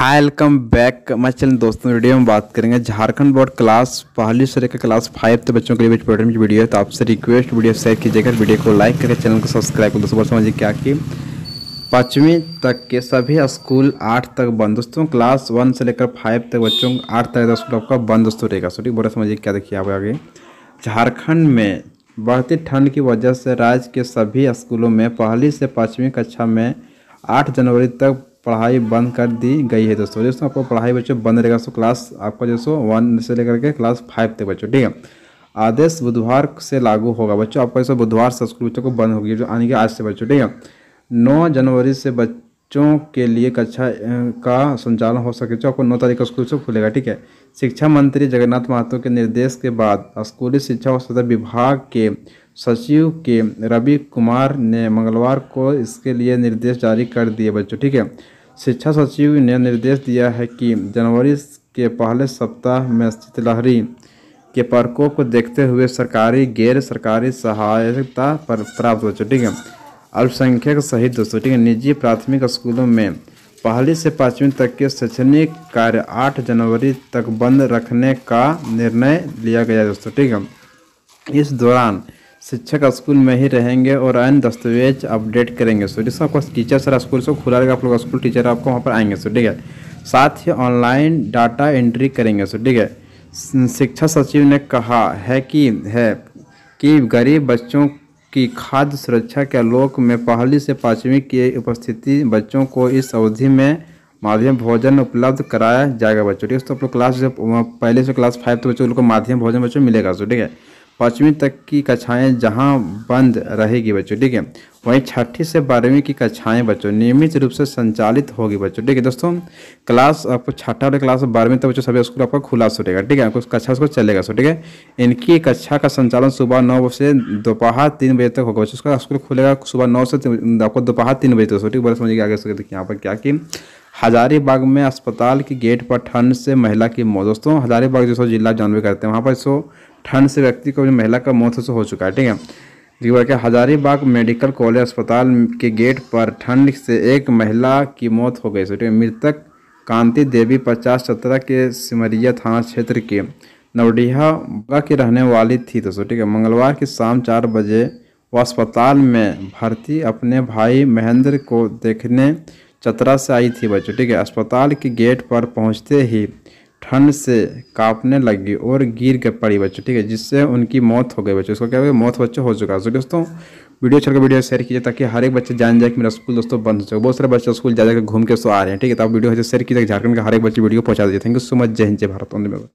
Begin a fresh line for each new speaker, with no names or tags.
हाय welcome back मैं channel दोस्तों video में बात करेंगे झारखंड बोर्ड क्लास पहली से लेकर क्लास फाइव तक बच्चों के लिए बीच की वीडियो है तो आपसे रिक्वेस्ट वीडियो शेयर कीजिएगा वीडियो को लाइक करके चैनल को सब्सक्राइब कर दोस्तों समझिए क्या कि पाँचवीं तक के सभी स्कूल आठ तक बंद दोस्तों क्लास वन से लेकर फाइव तक बच्चों आठ तक स्कूल आपका बंद दोस्तों रहेगा सोटी बोरा समझिए क्या देखिए आप आगे झारखंड में बढ़ती ठंड की वजह से राज्य के सभी स्कूलों में पहली से पाँचवीं कक्षा में आठ जनवरी तक पढ़ाई बंद कर दी गई है दोस्तों दोस्तों आपको पढ़ाई बच्चों बंद रहेगा तो सो क्लास आपका जैसो वन से लेकर के क्लास फाइव तक बच्चों ठीक है आदेश बुधवार से लागू होगा बच्चों आपका जैसे बुधवार से स्कूल बच्चों को बंद होगी जो आने के आज से बच्चों ठीक है नौ जनवरी से बच्चों के लिए कक्षा का संचालन हो सके जो आपको नौ तारीख का स्कूल से खुलेगा ठीक है शिक्षा मंत्री जगन्नाथ महतो के निर्देश के बाद स्कूली शिक्षा और सदर विभाग के सचिव के रवि कुमार ने मंगलवार को इसके लिए निर्देश जारी कर दिए बच्चों ठीक है शिक्षा सचिव ने निर्देश दिया है कि जनवरी के पहले सप्ताह में शीतलहरी के प्रकोप को देखते हुए सरकारी गैर सरकारी सहायता पर प्राप्त हो ठीक है अल्पसंख्यक सहित दोस्तों ठीक है निजी प्राथमिक स्कूलों में पहली से पाँचवीं तक के शैक्षणिक कार्य आठ जनवरी तक बंद रखने का निर्णय लिया गया दोस्तों ठीक है इस दौरान शिक्षक स्कूल में ही रहेंगे और अन्य दस्तावेज अपडेट करेंगे सो जिसका आपको टीचर सर स्कूल से खुला रहेगा आप लोग स्कूल टीचर आपको वहाँ पर आएंगे सो ठीक है साथ ही ऑनलाइन डाटा एंट्री करेंगे सो ठीक है शिक्षा सचिव ने कहा है कि है कि गरीब बच्चों की खाद्य सुरक्षा के आलोक में पहली से पाँचवीं की उपस्थिति बच्चों को इस अवधि में माध्यम भोजन उपलब्ध कराया जाएगा बच्चों ठीक है तो आप लोग क्लास जब पहले से क्लास फाइव तो बच्चों को माध्यम भोजन बच्चों मिलेगा सो ठीक है पाँचवीं तक की कक्षाएं जहां बंद रहेगी बच्चों ठीक है वहीं छठी से बारहवीं की कक्षाएं बच्चों नियमित रूप से संचालित होगी बच्चों ठीक है दोस्तों क्लास आपको छठा और क्लास बारहवीं तक बच्चों सभी स्कूल आपका खुला सो रहेगा ठीक है आपको कक्षा उसको चलेगा सो ठीक है इनकी कक्षा का संचालन सुबह नौ से दोपहर तीन बजे तक होगा बच्चों उसका स्कूल खुलेगा सुबह नौ से आपको दोपहर तीन बजे तक सो ठीक है बड़ा समझिए आगे यहाँ पर क्या कि हजारीबाग में अस्पताल के गेट पर ठंड से महिला की मौत दोस्तों हजारीबाग जो जिला जानवे करते हैं वहाँ पर सो ठंड से व्यक्ति को महिला का मौत हो, चुका है ठीक है देखिए बढ़ हजारीबाग मेडिकल कॉलेज अस्पताल के गेट पर ठंड से एक महिला की मौत हो गई सो ठीक है मृतक कांति देवी पचास सत्रह के सिमरिया थाना क्षेत्र के नवडीहा की रहने वाली थी दोस्तों ठीक है मंगलवार की शाम चार बजे वह अस्पताल में भर्ती अपने भाई महेंद्र को देखने चतरा से आई थी बच्चों ठीक है अस्पताल के गेट पर पहुंचते ही ठंड से कांपने लगी और गिर के पड़ी बच्चों ठीक है जिससे उनकी मौत हो गई बच्चों इसको क्या हो मौत बच्चों हो चुका है तो दोस्तों वीडियो छोड़कर अच्छा वीडियो शेयर कीजिए ताकि हर एक बच्चे जान जाए कि मेरा स्कूल दोस्तों बंद हो चुका बहुत सारे बच्चे स्कूल जा जाकर घूम के सो तो आ रहे हैं ठीक है तो आप वीडियो तो शेयर कीजिए झारखंड का हर एक बच्चे वीडियो पहुंचा दीजिए थैंक यू सो मच जय हिंद जय भारत